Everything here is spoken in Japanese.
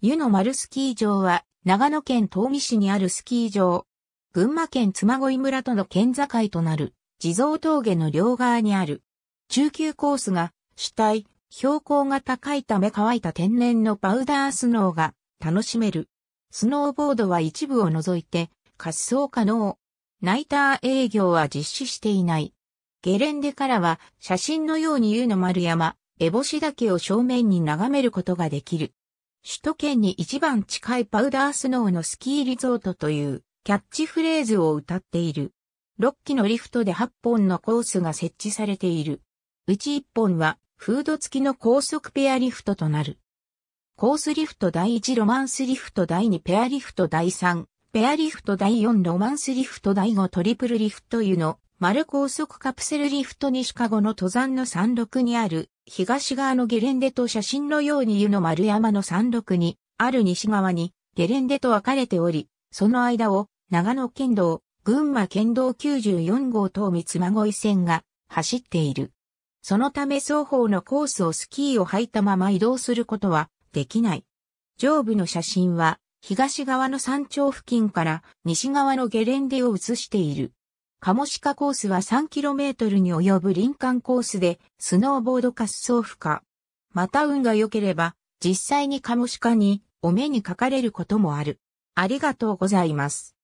湯の丸スキー場は、長野県東美市にあるスキー場。群馬県嬬恋村との県境となる、地蔵峠の両側にある。中級コースが、主体、標高が高いため乾いた天然のパウダースノーが楽しめる。スノーボードは一部を除いて、滑走可能。ナイター営業は実施していない。ゲレンデからは、写真のように湯の丸山、烏帽子岳を正面に眺めることができる。首都圏に一番近いパウダースノーのスキーリゾートというキャッチフレーズを歌っている。6機のリフトで8本のコースが設置されている。うち1本はフード付きの高速ペアリフトとなる。コースリフト第1ロマンスリフト第2ペアリフト第3ペアリフト第4ロマンスリフト第5トリプルリフト湯の丸高速カプセルリフト西籠の登山の山麓にある東側のゲレンデと写真のように湯の丸山の山麓にある西側にゲレンデと分かれており、その間を長野県道、群馬県道94号等三つ孫い線が走っている。そのため双方のコースをスキーを履いたまま移動することはできない。上部の写真は東側の山頂付近から西側のゲレンデを写している。カモシカコースは 3km に及ぶ林間コースで、スノーボード滑走不可。また運が良ければ、実際にカモシカに、お目にかかれることもある。ありがとうございます。